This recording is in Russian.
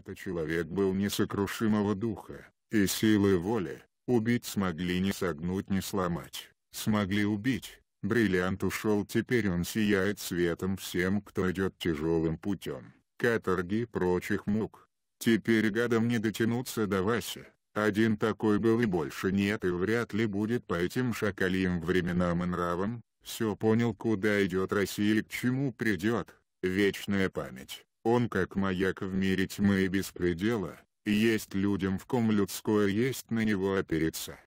Это человек был несокрушимого духа, и силы воли, убить смогли не согнуть не сломать, смогли убить, бриллиант ушел теперь он сияет светом всем кто идет тяжелым путем, каторги и прочих мук. Теперь гадам не дотянуться до Васи. один такой был и больше нет и вряд ли будет по этим шакалиям временам и нравам, все понял куда идет Россия и к чему придет, вечная память. Он как маяк в мире тьмы и беспредела, есть людям в ком людское есть на него опереться.